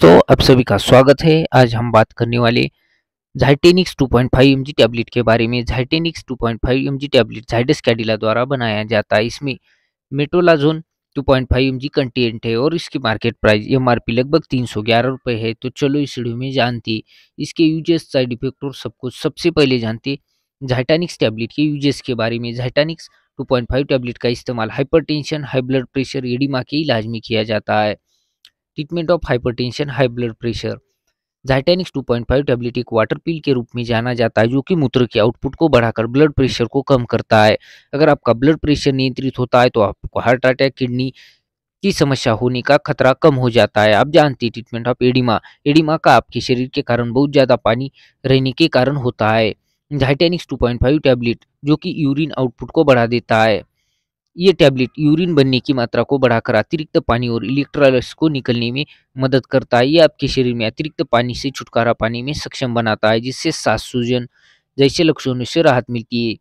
दोस्तों आप सभी का स्वागत है आज हम बात करने वाले झाइटेनिक्स 2.5 पॉइंट टैबलेट के बारे में झाइटेनिक्स 2.5 पॉइंट टैबलेट झाइडस कैडिला द्वारा बनाया जाता है इसमें मेटोलाजोन 2.5 पॉइंट कंटेंट है और इसकी मार्केट प्राइस एम लगभग तीन सौ है तो चलो इस वीडियो में जानते इसके यूजेस साइड इफेक्ट और सब कुछ सबसे पहले जानते झाइटानिक्स टैबलेट के यूजेस के बारे में झाइटानिक्स टू टैबलेट का इस्तेमाल hyper high blood pressure edema के इलाज में किया जाता है treatment of hypertension high blood pressure Zytanix 2.5 point एक वाटर पिल के रूप में जाना जाता है जो कि मूत्र के आउटपुट को बढ़ाकर ब्लड प्रेशर को कम करता है अगर आपका ब्लड प्रेशर नियंत्रित होता है तो आपको हार्ट अटैक किडनी की समस्या होने का खतरा कम हो जाता है आप जानते हैं ट्रीटमेंट ऑफ एडिमा एडिमा का आपके शरीर के कारण बहुत ज़्यादा पानी रहने के कारण होता है जाइटेनिक्स टू टैबलेट जो कि यूरिन आउटपुट को बढ़ा देता है ये टैबलेट यूरिन बनने की मात्रा को बढ़ाकर अतिरिक्त पानी और इलेक्ट्रोलाइट्स को निकलने में मदद करता है ये आपके शरीर में अतिरिक्त पानी से छुटकारा पाने में सक्षम बनाता है जिससे सास सूजन जैसे लक्षणों से राहत मिलती है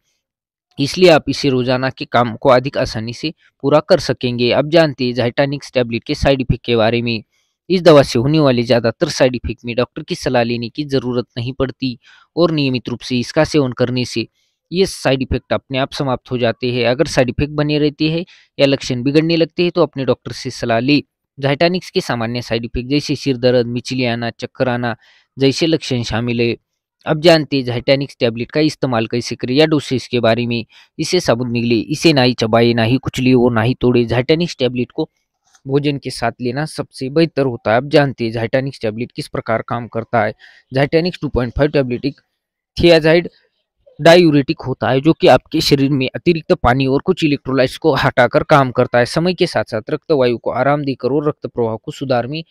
इसलिए आप इसे रोजाना के काम को अधिक आसानी से पूरा कर सकेंगे अब जानते हैं जाइटानिक्स टैबलेट के साइड इफेक्ट के बारे में इस दवा से होने वाले ज़्यादातर साइड इफेक्ट में डॉक्टर की सलाह लेने की ज़रूरत नहीं पड़ती और नियमित रूप से इसका सेवन करने से ये साइड इफेक्ट अपने आप समाप्त हो जाते हैं अगर साइड इफेक्ट बने रहती है या लक्षण बिगड़ने लगते हैं तो अपने डॉक्टर से सलाह ली जाइटानिक्स के सामान्य साइड इफेक्ट जैसे सिर दर्द मिचली आना चक्कर आना जैसे लक्षण शामिल है अब जानते जाइटानिक्स टैबलेट का इस्तेमाल कैसे करें या डोसेज के बारे में इसे साबुत निकले इसे ना ही चबाए ना ही कुछ लिए ना ही तोड़े जाइटानिक्स टैबलेट को भोजन के साथ लेना सबसे बेहतर होता है आप जानते हैं जाइटानिक्स टैबलेट किस प्रकार काम करता है जाइटानिक्स फाइव टैबलेट एक थियाजाइड डायूरेटिक होता है जो कि आपके शरीर में अतिरिक्त पानी और कुछ इलेक्ट्रोलाइट्स को हटाकर काम करता है समय के साथ साथ रक्त वायु को आराम देकर और रक्त प्रवाह को सुधार में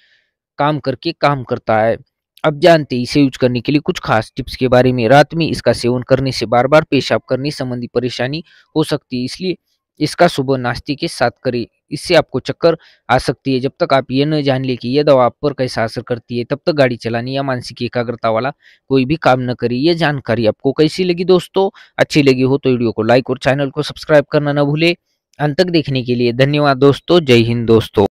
काम करके काम करता है अब जानते इसे यूज करने के लिए कुछ खास टिप्स के बारे में रात में इसका सेवन करने से बार बार पेशाब करने संबंधी परेशानी हो सकती है इसलिए इसका सुबह नाश्ते के साथ करें इससे आपको चक्कर आ सकती है जब तक आप ये न जान लें कि यह दवा आप पर कैसा असर करती है तब तक गाड़ी चलानी या मानसिक एकाग्रता वाला कोई भी काम न करे यह जानकारी आपको कैसी लगी दोस्तों अच्छी लगी हो तो वीडियो को लाइक और चैनल को सब्सक्राइब करना न भूले अंत तक देखने के लिए धन्यवाद दोस्तों जय हिंद दोस्तों